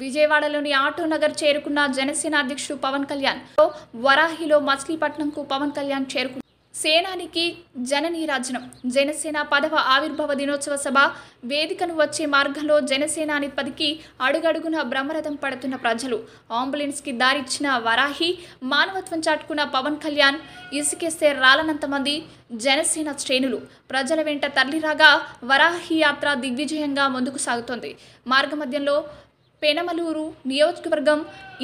విజయవాడలోని ఆటో నగర్ చేరుకున్న జనసేన అధ్యక్షుడు పవన్ కళ్యాణ్ వరాహిలో మచిలీపట్నంకు పవన్ కళ్యాణ్ చేరుకున్నారు సేనానికి జననీరాజనం జనసేన పదవ ఆవిర్భవ దినోత్సవ సభ వేదికను వచ్చే మార్గంలో జనసేనాధిపతికి అడుగడుగున బ్రహ్మరథం పడుతున్న ప్రజలు అంబులెన్స్కి దారిచ్చిన వరాహి మానవత్వం చాటుకున్న పవన్ కళ్యాణ్ ఇసుకేస్తే రాలనంత మంది జనసేన శ్రేణులు ప్రజల వెంట తరలిరాగా వరాహి యాత్ర దిగ్విజయంగా ముందుకు సాగుతోంది మార్గమధ్యంలో పెనమలూరు నియోజకవర్గం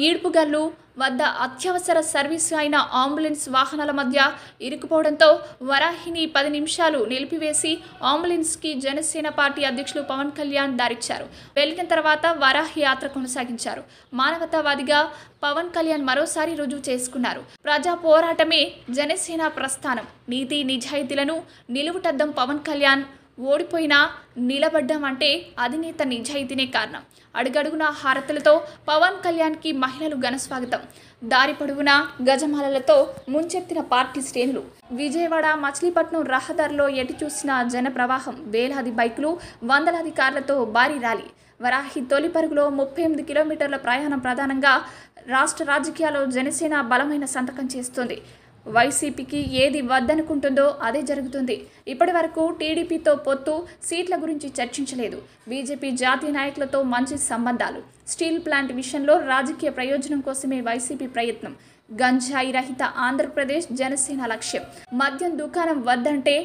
ఈడ్పుగల్లు వద్ద అత్యవసర సర్వీస్ అయిన అంబులెన్స్ వాహనాల మధ్య ఇరుకుపోవడంతో వరాహిని పది నిమిషాలు నిలిపివేసి అంబులెన్స్కి జనసేన పార్టీ అధ్యక్షులు పవన్ కళ్యాణ్ దారిచ్చారు వెళ్లిన తర్వాత వరాహి యాత్ర కొనసాగించారు మానవతావాదిగా పవన్ కళ్యాణ్ మరోసారి రుజువు చేసుకున్నారు ప్రజా పోరాటమే జనసేన ప్రస్థానం నీతి నిజాయితీలను నిలువుటద్దం పవన్ కళ్యాణ్ ఓడిపోయినా అంటే అధినేత నిజాయితీనే కారణం అడుగడుగున హారతులతో పవన్ కళ్యాణ్కి మహిళలు ఘనస్వాగతం దారి పొడవునా గజమాలలతో ముంచెత్తిన పార్టీ శ్రేణులు విజయవాడ మచిలీపట్నం రహదారిలో ఎటు చూసిన జనప్రవాహం వేలాది బైకులు వందలాది కార్లతో భారీ ర్యాలీ వరాహి తొలి పరుగులో ముప్పై ఎనిమిది కిలోమీటర్ల ప్రయాణం ప్రధానంగా రాష్ట్ర రాజకీయాల్లో జనసేన బలమైన సంతకం చేస్తుంది వైసీపీకి ఏది వద్దనుకుంటుందో అదే జరుగుతుంది ఇప్పటి వరకు టీడీపీతో పొత్తు సీట్ల గురించి చర్చించలేదు బీజేపీ జాతీయ నాయకులతో మంచి సంబంధాలు స్టీల్ ప్లాంట్ విషయంలో రాజకీయ ప్రయోజనం కోసమే వైసీపీ ప్రయత్నం గంజాయి రహిత ఆంధ్రప్రదేశ్ జనసేన లక్ష్యం మద్యం దుకాణం వద్దంటే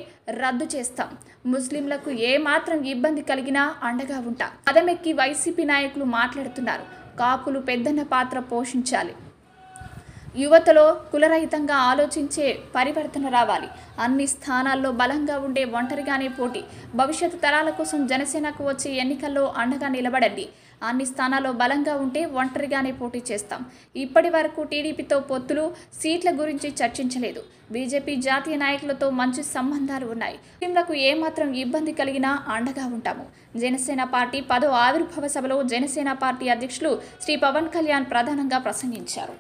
రద్దు చేస్తాం ముస్లింలకు ఏమాత్రం ఇబ్బంది కలిగినా అండగా ఉంటాం అదమెక్కి వైసీపీ నాయకులు మాట్లాడుతున్నారు కాపులు పెద్దన్న పాత్ర పోషించాలి యువతలో కులరహితంగా ఆలోచించే పరివర్తన రావాలి అన్ని స్థానాల్లో బలంగా ఉండే ఒంటరిగానే పోటీ భవిష్యత్తు తరాల కోసం జనసేనకు వచ్చే ఎన్నికల్లో అండగా నిలబడండి అన్ని స్థానాల్లో బలంగా ఉంటే ఒంటరిగానే పోటీ చేస్తాం ఇప్పటి వరకు టీడీపీతో పొత్తులు సీట్ల గురించి చర్చించలేదు బీజేపీ జాతీయ నాయకులతో మంచి సంబంధాలు ఉన్నాయి ముస్లింలకు ఏమాత్రం ఇబ్బంది కలిగినా అండగా ఉంటాము జనసేన పార్టీ పదో ఆవిర్భావ సభలో జనసేన పార్టీ అధ్యక్షులు శ్రీ పవన్ కళ్యాణ్ ప్రధానంగా ప్రసంగించారు